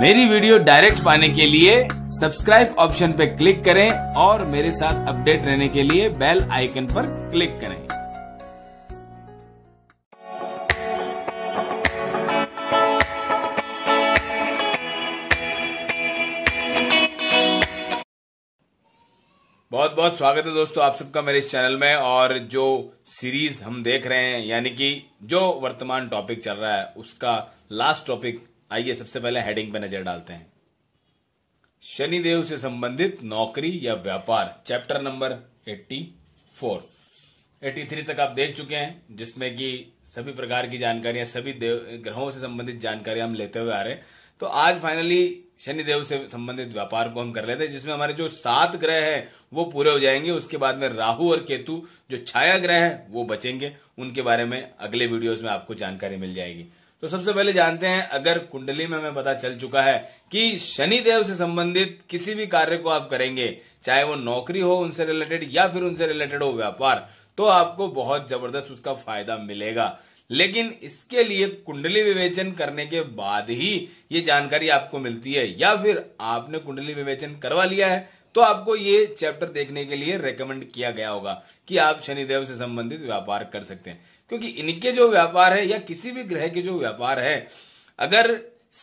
मेरी video direct पाने के लिए सब्सक्राइब ऑप्शन पर क्लिक करें और मेरे साथ अपडेट रहने के लिए बेल आइकन पर क्लिक करें बहुत बहुत स्वागत है दोस्तों आप सबका मेरे इस चैनल में और जो सीरीज हम देख रहे हैं यानी कि जो वर्तमान टॉपिक चल रहा है उसका लास्ट टॉपिक आइए सबसे पहले हेडिंग पर नजर डालते हैं शनिदेव से संबंधित नौकरी या व्यापार चैप्टर नंबर 84 83 तक आप देख चुके हैं जिसमें कि सभी प्रकार की जानकारियां सभी ग्रहों से संबंधित जानकारियां हम लेते हुए आ रहे हैं तो आज फाइनली शनिदेव से संबंधित व्यापार को हम कर लेते हैं जिसमें हमारे जो सात ग्रह हैं वो पूरे हो जाएंगे उसके बाद में राहु और केतु जो छाया ग्रह है वो बचेंगे उनके बारे में अगले वीडियोस में आपको जानकारी मिल जाएगी तो सबसे पहले जानते हैं अगर कुंडली में हमें पता चल चुका है कि शनि देव से संबंधित किसी भी कार्य को आप करेंगे चाहे वो नौकरी हो उनसे रिलेटेड या फिर उनसे रिलेटेड हो व्यापार तो आपको बहुत जबरदस्त उसका फायदा मिलेगा लेकिन इसके लिए कुंडली विवेचन करने के बाद ही ये जानकारी आपको मिलती है या फिर आपने कुंडली विवेचन करवा लिया है तो आपको ये चैप्टर देखने के लिए रेकमेंड किया गया होगा कि आप शनिदेव से संबंधित व्यापार कर सकते हैं क्योंकि इनके जो व्यापार है या किसी भी ग्रह के जो व्यापार है अगर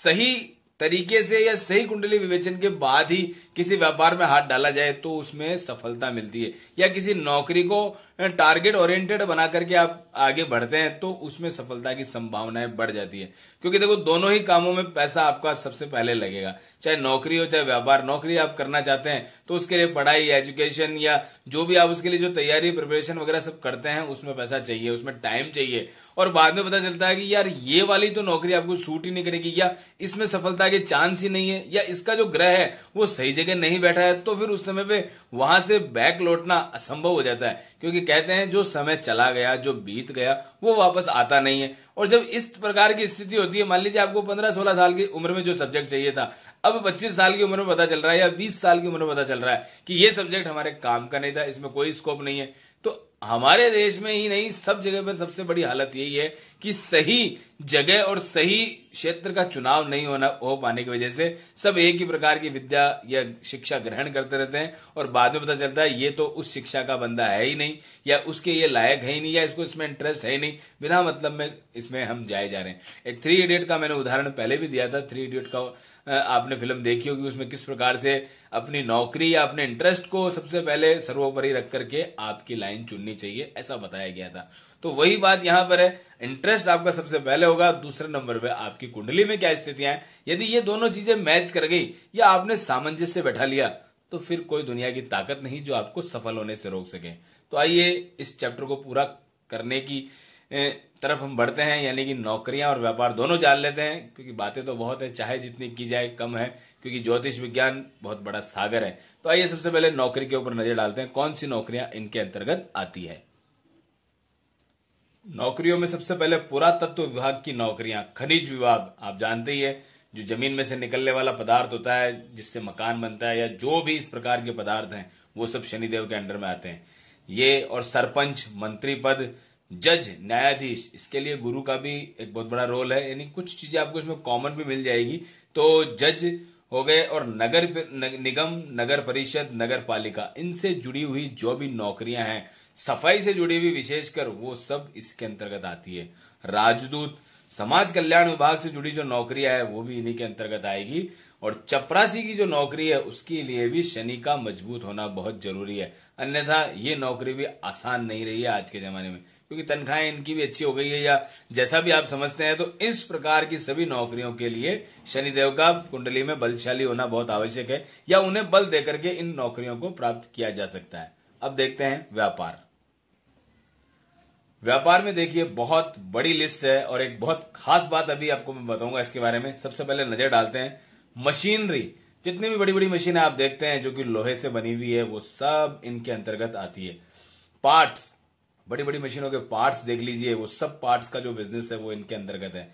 सही तरीके से या सही कुंडली विवेचन के बाद ही किसी व्यापार में हाथ डाला जाए तो उसमें सफलता मिलती है या किसी नौकरी को टारगेट ओरिएंटेड बना करके आप आगे बढ़ते हैं तो उसमें सफलता की संभावनाएं बढ़ जाती है क्योंकि देखो दोनों ही कामों में पैसा आपका सबसे पहले लगेगा चाहे नौकरी हो चाहे व्यापार नौकरी आप करना चाहते हैं तो उसके लिए पढ़ाई एजुकेशन या जो भी आप उसके लिए जो तैयारी प्रिपरेशन वगैरह सब करते हैं उसमें पैसा चाहिए उसमें टाइम चाहिए और बाद में पता चलता है कि यार ये वाली तो नौकरी आपको सूट ही नहीं करेगी या इसमें सफलता के चांस ही नहीं है या इसका जो ग्रह है वो सही जगह नहीं बैठा है तो फिर उस समय पे वहां से बैक लौटना असंभव हो जाता है क्योंकि कहते हैं जो समय चला गया जो बीत गया वो वापस आता नहीं है और जब इस प्रकार की स्थिति होती है मान लीजिए आपको पंद्रह सोलह साल की उम्र में जो सब्जेक्ट चाहिए था अब पच्चीस साल की उम्र में पता चल रहा है या बीस साल की उम्र में पता चल रहा है कि ये सब्जेक्ट हमारे काम का नहीं था इसमें कोई स्कोप नहीं है तो हमारे देश में ही नहीं सब जगह पर सबसे बड़ी हालत यही है कि सही जगह और सही क्षेत्र का चुनाव नहीं होना हो पाने की वजह से सब एक ही प्रकार की विद्या या शिक्षा ग्रहण करते रहते हैं और बाद में पता चलता है ये तो उस शिक्षा का बंदा है ही नहीं या उसके ये लायक है ही नहीं या इसको इसमें इंटरेस्ट है ही नहीं बिना मतलब में इसमें हम जाए जा रहे हैं एक थ्री इडियट का मैंने उदाहरण पहले भी दिया था थ्री इडियट का आपने फिल्म देखी होगी उसमें किस प्रकार से अपनी नौकरी या अपने इंटरेस्ट को सबसे पहले सर्वोपरि रख करके आपकी लाइन चुननी चाहिए ऐसा बताया गया था तो वही बात यहां पर है इंटरेस्ट आपका सबसे पहले होगा दूसरे नंबर पे आपकी कुंडली में क्या स्थितियां यदि ये दोनों चीजें मैच कर गई या आपने सामंजस्य बैठा लिया तो फिर कोई दुनिया की ताकत नहीं जो आपको सफल होने से रोक सके तो आइए इस चैप्टर को पूरा करने की तरफ हम बढ़ते हैं यानी कि नौकरियां और व्यापार दोनों जान लेते हैं क्योंकि बातें तो बहुत है चाहे जितनी की जाए कम है क्योंकि ज्योतिष विज्ञान बहुत बड़ा सागर है तो आइए सबसे पहले नौकरी के ऊपर नजर डालते हैं कौन सी नौकरियां इनके अंतर्गत आती है नौकरियों में सबसे पहले पुरातत्व विभाग की नौकरियां खनिज विभाग आप जानते ही है जो जमीन में से निकलने वाला पदार्थ होता है जिससे मकान बनता है या जो भी इस प्रकार के पदार्थ हैं वो सब शनिदेव के अंडर में आते हैं ये और सरपंच मंत्री पद जज न्यायाधीश इसके लिए गुरु का भी एक बहुत बड़ा रोल है यानी कुछ चीजें आपको इसमें कॉमन भी मिल जाएगी तो जज हो गए और नगर निगम नगर परिषद नगर पालिका इनसे जुड़ी हुई जो भी नौकरियां हैं सफाई से जुड़ी हुई विशेषकर वो सब इसके अंतर्गत आती है राजदूत समाज कल्याण विभाग से जुड़ी जो नौकरियां है वो भी इन्हीं के अंतर्गत आएगी और चपरासी की जो नौकरी है उसके लिए भी शनि का मजबूत होना बहुत जरूरी है अन्यथा ये नौकरी भी आसान नहीं रही है आज के जमाने में क्योंकि तनख्वाहें इनकी भी अच्छी हो गई है या जैसा भी आप समझते हैं तो इस प्रकार की सभी नौकरियों के लिए शनिदेव का कुंडली में बलशाली होना बहुत आवश्यक है या उन्हें बल देकर के इन नौकरियों को प्राप्त किया जा सकता है अब देखते हैं व्यापार व्यापार में देखिए बहुत बड़ी लिस्ट है और एक बहुत खास बात अभी आपको मैं बताऊंगा इसके बारे में सबसे पहले नजर डालते हैं मशीनरी जितनी भी बड़ी बड़ी मशीनें आप देखते हैं जो कि लोहे से बनी हुई है वो सब इनके अंतर्गत आती है पार्ट्स बड़ी बड़ी मशीनों के पार्ट्स देख लीजिए वो सब पार्ट्स का जो बिजनेस है वो इनके अंतर्गत है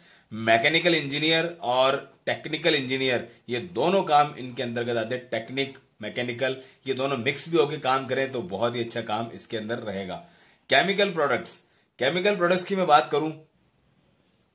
मैकेनिकल इंजीनियर और टेक्निकल इंजीनियर ये दोनों काम इनके अंतर्गत आते हैं टेक्निक मैकेनिकल ये दोनों मिक्स भी होकर काम करें तो बहुत ही अच्छा काम इसके अंदर रहेगा केमिकल प्रोडक्ट्स केमिकल प्रोडक्ट्स की मैं बात करूं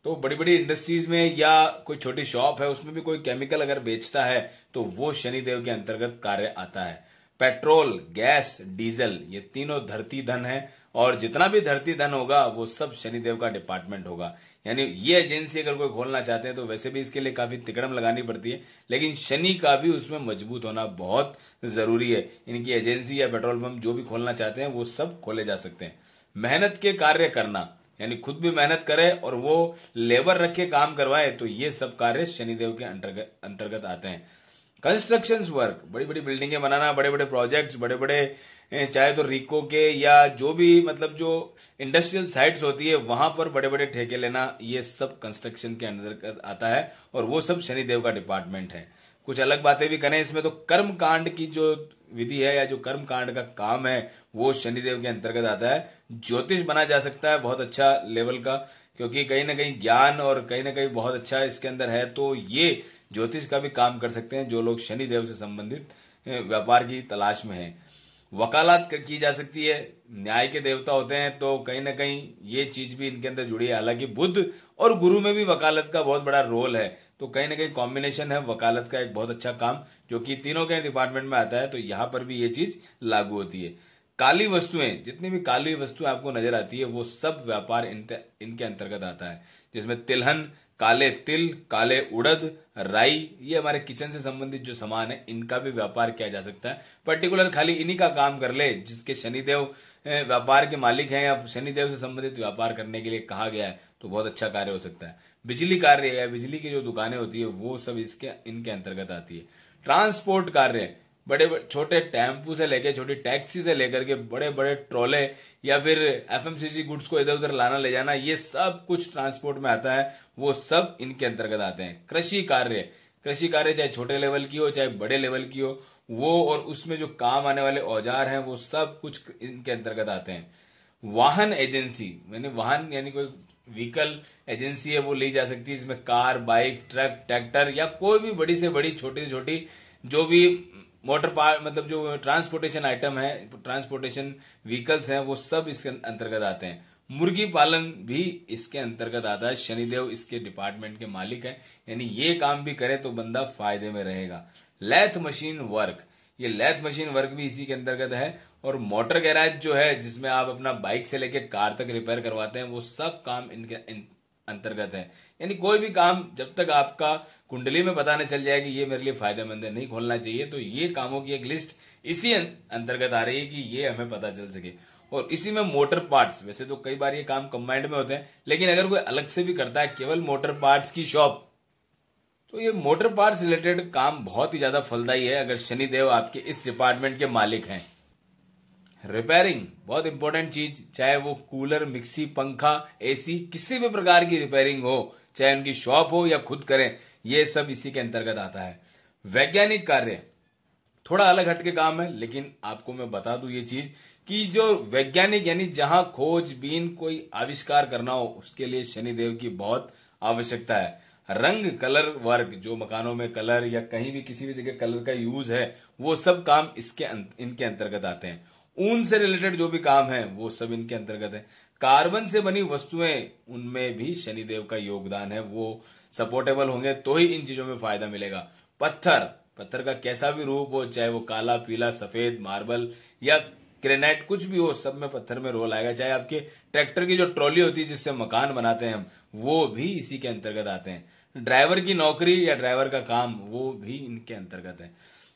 तो बड़ी बड़ी इंडस्ट्रीज में या कोई छोटी शॉप है उसमें भी कोई केमिकल अगर बेचता है तो वो शनिदेव के अंतर्गत कार्य आता है पेट्रोल गैस डीजल ये तीनों धरती धन है और जितना भी धरती धन होगा वो सब शनिदेव का डिपार्टमेंट होगा यानी ये एजेंसी अगर कोई खोलना चाहते हैं तो वैसे भी इसके लिए काफी तिकड़म लगानी पड़ती है लेकिन शनि का भी उसमें मजबूत होना बहुत जरूरी है इनकी एजेंसी या पेट्रोल पंप जो भी खोलना चाहते हैं वो सब खोले जा सकते हैं मेहनत के कार्य करना यानी खुद भी मेहनत करे और वो लेबर रख के काम करवाए तो ये सब कार्य शनिदेव के अंतर्गत आते हैं कंस्ट्रक्शन वर्क बड़ी बड़ी बिल्डिंगें बनाना बड़े बड़े प्रोजेक्ट्स बड़े बड़े चाहे तो रिको के या जो भी मतलब जो इंडस्ट्रियल साइट्स होती है वहां पर बड़े बड़े ठेके लेना ये सब कंस्ट्रक्शन के अंदर आता है और वो सब शनिदेव का डिपार्टमेंट है कुछ अलग बातें भी करें इसमें तो कर्म कांड की जो विधि है या जो कर्म कांड का काम है वो शनिदेव के अंतर्गत आता है ज्योतिष बना जा सकता है बहुत अच्छा लेवल का क्योंकि कहीं ना कहीं ज्ञान और कहीं ना कहीं बहुत अच्छा इसके अंदर है तो ये ज्योतिष का भी काम कर सकते हैं जो लोग शनि देव से संबंधित व्यापार की तलाश में हैं वकालत की जा सकती है न्याय के देवता होते हैं तो कहीं ना कहीं ये चीज भी इनके अंदर जुड़ी है हालांकि बुद्ध और गुरु में भी वकालत का बहुत बड़ा रोल है तो कहीं ना कहीं कॉम्बिनेशन है वकालत का एक बहुत अच्छा काम जो कि तीनों के डिपार्टमेंट में आता है तो यहां पर भी ये चीज लागू होती है काली वस्तुएं जितनी भी काली वस्तुएं आपको नजर आती है वो सब व्यापार इनके अंतर्गत आता है जिसमें तिलहन काले तिल काले उड़द राई ये हमारे किचन से संबंधित जो सामान है इनका भी व्यापार किया जा सकता है पर्टिकुलर खाली इन्हीं का काम कर ले जिसके शनिदेव व्यापार के मालिक हैं या शनिदेव से संबंधित व्यापार करने के लिए कहा गया है तो बहुत अच्छा कार्य हो सकता है बिजली कार्य या बिजली की जो दुकानें होती है वो सब इसके इनके अंतर्गत आती है ट्रांसपोर्ट कार्य बड़े छोटे टेम्पू से लेके छोटी टैक्सी से लेकर के बड़े बड़े ट्रोले या फिर एफ गुड्स को इधर उधर लाना ले जाना ये सब कुछ ट्रांसपोर्ट में आता है वो सब इनके अंतर्गत आते हैं कृषि कार्य कृषि कार्य चाहे छोटे लेवल की हो चाहे बड़े लेवल की हो वो और उसमें जो काम आने वाले औजार हैं वो सब कुछ इनके अंतर्गत आते हैं वाहन एजेंसी मैंने वाहन यानी कोई व्हीकल एजेंसी है वो ली जा सकती है इसमें कार बाइक ट्रक ट्रैक्टर या कोई भी बड़ी से बड़ी छोटी से छोटी जो भी मोटर पार्ट मतलब जो ट्रांसपोर्टेशन आइटम है ट्रांसपोर्टेशन व्हीकल्स हैं वो सब इसके अंतर्गत आते हैं मुर्गी पालन भी इसके अंतर्गत आता है शनिदेव इसके डिपार्टमेंट के मालिक है यानी ये काम भी करे तो बंदा फायदे में रहेगा लैथ मशीन वर्क ये लैथ मशीन वर्क भी इसी के अंतर्गत है और मोटर गैराज जो है जिसमें आप अपना बाइक से लेकर कार तक रिपेयर करवाते हैं वो सब काम इनके अंतर्गत है यानी कोई भी काम जब तक आपका कुंडली में पता नहीं चल जाए कि ये मेरे लिए फायदेमंद है नहीं खोलना चाहिए तो ये कामों की एक लिस्ट इसी अं-, अंतर्गत आ रही है कि ये हमें पता चल सके और इसी में मोटर पार्ट्स वैसे तो कई बार ये काम कंबाइंड में होते हैं लेकिन अगर कोई अलग से भी करता है केवल मोटर पार्ट्स की शॉप तो ये मोटर पार्ट्स रिलेटेड काम बहुत ही ज्यादा फलदायी है अगर शनिदेव आपके इस डिपार्टमेंट के मालिक हैं रिपेयरिंग बहुत इंपॉर्टेंट चीज चाहे वो कूलर मिक्सी पंखा एसी किसी भी प्रकार की रिपेयरिंग हो चाहे उनकी शॉप हो या खुद करें ये सब इसी के अंतर्गत आता है वैज्ञानिक कार्य थोड़ा अलग हटके काम है लेकिन आपको मैं बता दू ये चीज कि जो वैज्ञानिक यानी जहां खोजबीन कोई आविष्कार करना हो उसके लिए शनिदेव की बहुत आवश्यकता है रंग कलर वर्क जो मकानों में कलर या कहीं भी किसी भी जगह कलर का यूज है वो सब काम इसके अं-, इनके अंतर्गत आते हैं ऊन से रिलेटेड जो भी काम है वो सब इनके अंतर्गत है कार्बन से बनी वस्तुएं उनमें भी शनिदेव का योगदान है वो सपोर्टेबल होंगे तो ही इन चीजों में फायदा मिलेगा पत्थर पत्थर का कैसा भी रूप हो चाहे वो काला पीला सफेद मार्बल या ग्रेनाइट कुछ भी हो सब में पत्थर में रोल आएगा चाहे आपके ट्रैक्टर की जो ट्रॉली होती है जिससे मकान बनाते हैं हम वो भी इसी के अंतर्गत आते हैं ड्राइवर की नौकरी या ड्राइवर का काम वो भी इनके अंतर्गत है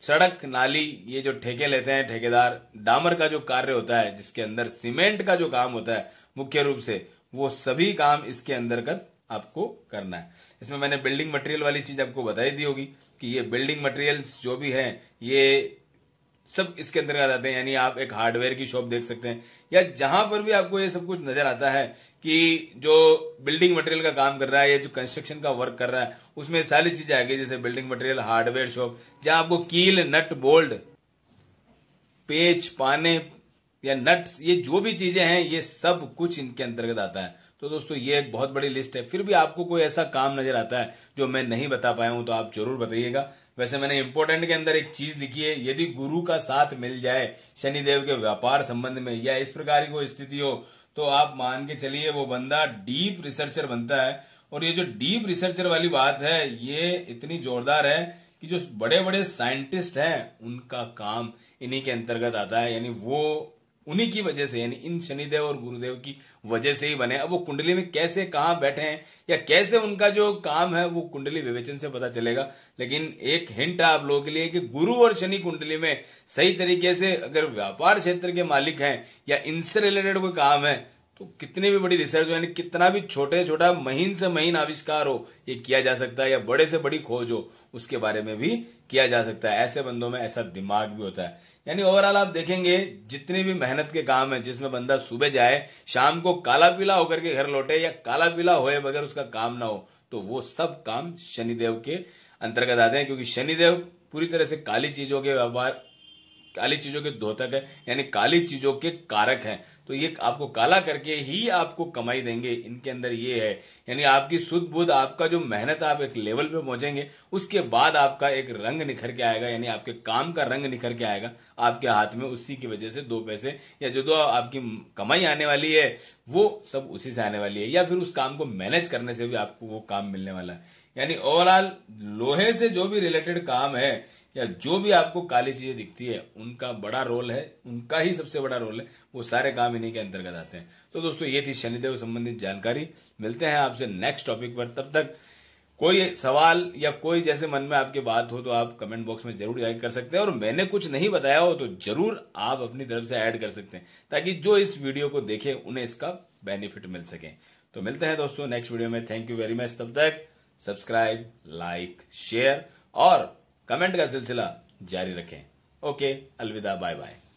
सड़क नाली ये जो ठेके लेते हैं ठेकेदार डामर का जो कार्य होता है जिसके अंदर सीमेंट का जो काम होता है मुख्य रूप से वो सभी काम इसके अंतर्गत आपको करना है इसमें मैंने बिल्डिंग मटेरियल वाली चीज आपको बताई दी होगी कि ये बिल्डिंग मटेरियल्स जो भी हैं ये सब इसके अंदर आ जाते हैं यानी आप एक हार्डवेयर की शॉप देख सकते हैं या जहां पर भी आपको ये सब कुछ नजर आता है कि जो बिल्डिंग मटेरियल का काम कर रहा है या जो कंस्ट्रक्शन का वर्क कर रहा है उसमें सारी चीजें आ गई जैसे बिल्डिंग मटेरियल हार्डवेयर शॉप जहां आपको कील नट बोल्ड पेच पाने या नट्स ये जो भी चीजें हैं ये सब कुछ इनके अंतर्गत आता है तो दोस्तों ये एक बहुत बड़ी लिस्ट है फिर भी आपको कोई ऐसा काम नजर आता है जो मैं नहीं बता पाया हूं तो आप जरूर बताइएगा वैसे मैंने इंपोर्टेंट के अंदर एक चीज लिखी है यदि गुरु का साथ मिल जाए शनिदेव के व्यापार संबंध में या इस प्रकार की कोई स्थिति हो तो आप मान के चलिए वो बंदा डीप रिसर्चर बनता है और ये जो डीप रिसर्चर वाली बात है ये इतनी जोरदार है कि जो बड़े बड़े साइंटिस्ट हैं उनका काम इन्हीं के अंतर्गत आता है यानी वो उन्हीं की वजह से यानी इन शनिदेव और गुरुदेव की वजह से ही बने अब वो कुंडली में कैसे कहाँ बैठे हैं या कैसे उनका जो काम है वो कुंडली विवेचन से पता चलेगा लेकिन एक हिंट है आप लोगों के लिए कि गुरु और शनि कुंडली में सही तरीके से अगर व्यापार क्षेत्र के मालिक हैं या इनसे रिलेटेड कोई काम है तो कितनी भी बड़ी रिसर्च यानी कितना भी छोटे छोटा महीन से महीन आविष्कार हो ये किया जा सकता है या बड़े से बड़ी खोज हो उसके बारे में भी किया जा सकता है ऐसे बंदों में ऐसा दिमाग भी होता है यानी ओवरऑल आप देखेंगे जितने भी मेहनत के काम है जिसमें बंदा सुबह जाए शाम को काला पीला होकर के घर लौटे या काला पीला होए बगैर उसका काम ना हो तो वो सब काम शनिदेव के अंतर्गत आते हैं क्योंकि शनिदेव पूरी तरह से काली चीजों के व्यवहार काली चीजों के द्योतक है यानी काली चीजों के कारक हैं तो ये आपको काला करके ही आपको कमाई देंगे इनके अंदर ये है यानी आपकी शुद्ध बुद्ध आपका जो मेहनत आप एक लेवल पे पहुंचेंगे उसके बाद आपका एक रंग निखर के आएगा यानी आपके काम का रंग निखर के आएगा आपके हाथ में उसी की वजह से दो पैसे या जो दो आपकी कमाई आने वाली है वो सब उसी से आने वाली है या फिर उस काम को मैनेज करने से भी आपको वो काम मिलने वाला है यानी ओवरऑल लोहे से जो भी रिलेटेड काम है या जो भी आपको काली चीजें दिखती है उनका बड़ा रोल है उनका ही सबसे बड़ा रोल है वो सारे काम इन्हीं के अंतर्गत आते हैं तो दोस्तों ये थी शनिदेव संबंधित जानकारी मिलते हैं आपसे नेक्स्ट टॉपिक पर तब तक कोई सवाल या कोई जैसे मन में आपके बात हो तो आप कमेंट बॉक्स में जरूर ऐड कर सकते हैं और मैंने कुछ नहीं बताया हो तो जरूर आप अपनी तरफ से ऐड कर सकते हैं ताकि जो इस वीडियो को देखे उन्हें इसका बेनिफिट मिल सके तो मिलते हैं दोस्तों नेक्स्ट वीडियो में थैंक यू वेरी मच तब तक सब्सक्राइब लाइक शेयर और कमेंट का सिलसिला जारी रखें ओके अलविदा बाय बाय